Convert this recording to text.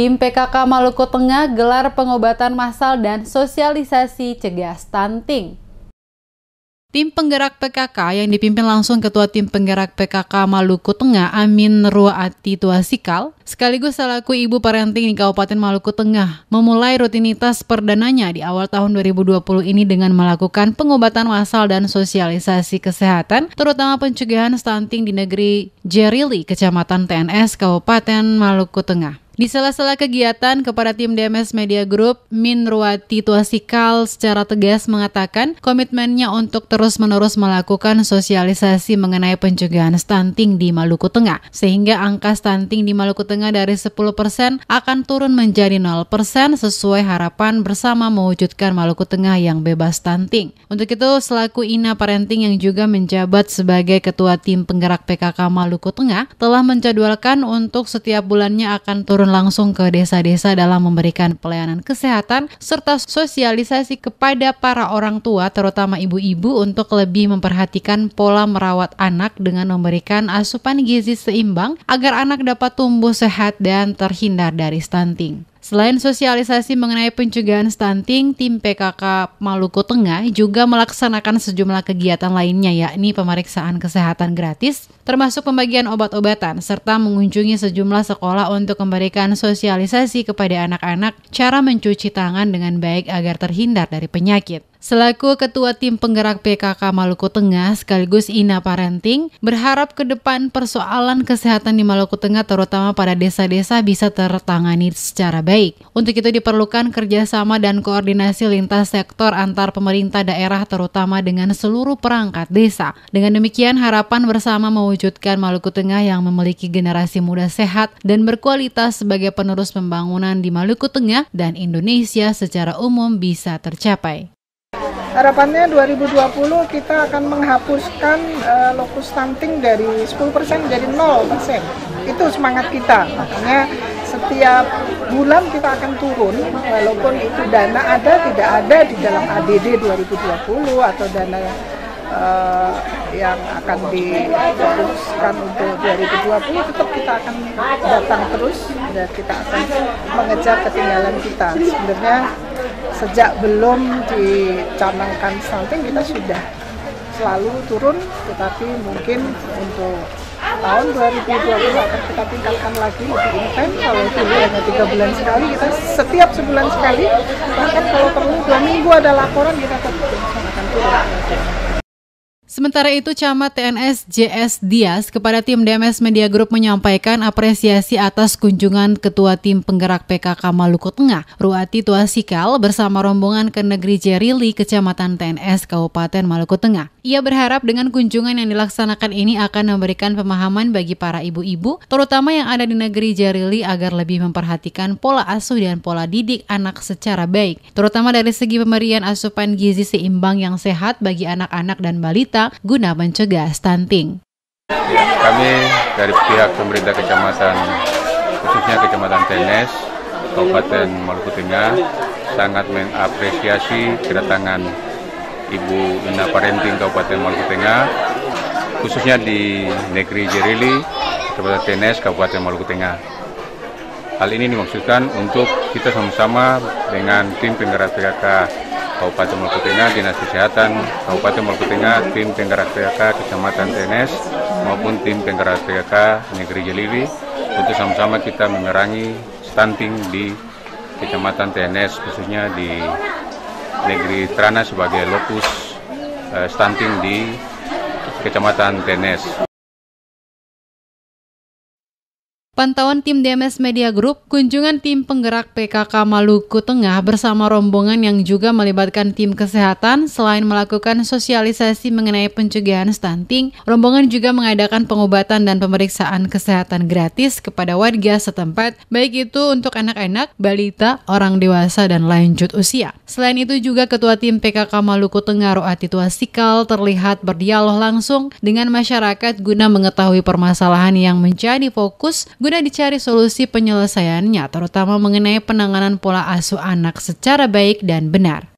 Tim PKK Maluku Tengah gelar pengobatan massal dan sosialisasi cegah stunting. Tim penggerak PKK yang dipimpin langsung Ketua Tim Penggerak PKK Maluku Tengah Amin Ruati Tuasikal sekaligus selaku ibu parenting di Kabupaten Maluku Tengah memulai rutinitas perdananya di awal tahun 2020 ini dengan melakukan pengobatan massal dan sosialisasi kesehatan terutama pencegahan stunting di negeri Jerili, Kecamatan TNS, Kabupaten Maluku Tengah. Di sela-sela kegiatan kepada tim DMS Media Group, Min Minruati Tuasikal secara tegas mengatakan komitmennya untuk terus-menerus melakukan sosialisasi mengenai pencegahan stunting di Maluku Tengah, sehingga angka stunting di Maluku Tengah dari 10% akan turun menjadi 0% sesuai harapan bersama mewujudkan Maluku Tengah yang bebas stunting. Untuk itu, selaku Ina Parenting yang juga menjabat sebagai Ketua Tim Penggerak PKK Maluku Tengah, telah menjadwalkan untuk setiap bulannya akan turun langsung ke desa-desa dalam memberikan pelayanan kesehatan serta sosialisasi kepada para orang tua terutama ibu-ibu untuk lebih memperhatikan pola merawat anak dengan memberikan asupan gizi seimbang agar anak dapat tumbuh sehat dan terhindar dari stunting. Selain sosialisasi mengenai pencegahan stunting, tim PKK Maluku Tengah juga melaksanakan sejumlah kegiatan lainnya yakni pemeriksaan kesehatan gratis, termasuk pembagian obat-obatan, serta mengunjungi sejumlah sekolah untuk memberikan sosialisasi kepada anak-anak cara mencuci tangan dengan baik agar terhindar dari penyakit. Selaku Ketua Tim Penggerak PKK Maluku Tengah sekaligus Ina Parenting, berharap ke depan persoalan kesehatan di Maluku Tengah terutama pada desa-desa bisa tertangani secara baik. Untuk itu diperlukan kerjasama dan koordinasi lintas sektor antar pemerintah daerah terutama dengan seluruh perangkat desa. Dengan demikian harapan bersama mewujudkan Maluku Tengah yang memiliki generasi muda sehat dan berkualitas sebagai penerus pembangunan di Maluku Tengah dan Indonesia secara umum bisa tercapai. Harapannya 2020 kita akan menghapuskan uh, lokus stunting dari 10% menjadi 0%. Itu semangat kita. Makanya setiap bulan kita akan turun walaupun itu dana ada tidak ada di dalam ADD 2020 atau dana uh, yang akan dihapuskan untuk 2020 tetap kita akan datang terus dan kita akan mengejar ketinggalan kita sebenarnya sejak belum dicanangkan stunting kita sudah selalu turun tetapi mungkin untuk tahun 2020 akan kita tingkatkan lagi lebih intens kalau dulu hanya tiga bulan sekali kita setiap sebulan sekali bahkan kalau perlu dua minggu ada laporan kita tetap akan turun Sementara itu, Camat TNS JS Dias kepada tim DMS Media Group menyampaikan apresiasi atas kunjungan Ketua Tim Penggerak PKK Maluku Tengah, Ruati Tuasikal bersama rombongan ke negeri Jerili, Kecamatan TNS, Kabupaten Maluku Tengah. Ia berharap dengan kunjungan yang dilaksanakan ini akan memberikan pemahaman bagi para ibu-ibu, terutama yang ada di negeri Jerili agar lebih memperhatikan pola asuh dan pola didik anak secara baik, terutama dari segi pemberian asupan gizi seimbang yang sehat bagi anak-anak dan balita wanita guna mencegah stunting. Kami dari pihak pemerintah kecamatan, khususnya kecamatan Tenes, Kabupaten Maluku Tengah, sangat mengapresiasi kedatangan Ibu Ina Parenting Kabupaten Maluku Tengah, khususnya di negeri Jerili, Kabupaten Tenes, Kabupaten Maluku Tengah. Hal ini dimaksudkan untuk kita sama-sama dengan tim penggerak PKK Kabupaten Maluku Tengah, Dinas Kesehatan Kabupaten Maluku Tengah, tim Penggerak TK Kecamatan TNS maupun tim Penggerak TK Negeri Jelili untuk sama-sama kita memerangi stunting di Kecamatan TNS khususnya di negeri Trana sebagai lokus eh, stunting di Kecamatan TNS. Pantauan tim DMS Media Group, kunjungan tim penggerak PKK Maluku Tengah bersama rombongan yang juga melibatkan tim kesehatan, selain melakukan sosialisasi mengenai pencegahan stunting, rombongan juga mengadakan pengobatan dan pemeriksaan kesehatan gratis kepada warga setempat, baik itu untuk anak-anak, balita, orang dewasa, dan lanjut usia. Selain itu juga Ketua Tim PKK Maluku Tengah Roati Sikal terlihat berdialog langsung dengan masyarakat guna mengetahui permasalahan yang menjadi fokus sudah dicari solusi penyelesaiannya, terutama mengenai penanganan pola asuh anak secara baik dan benar.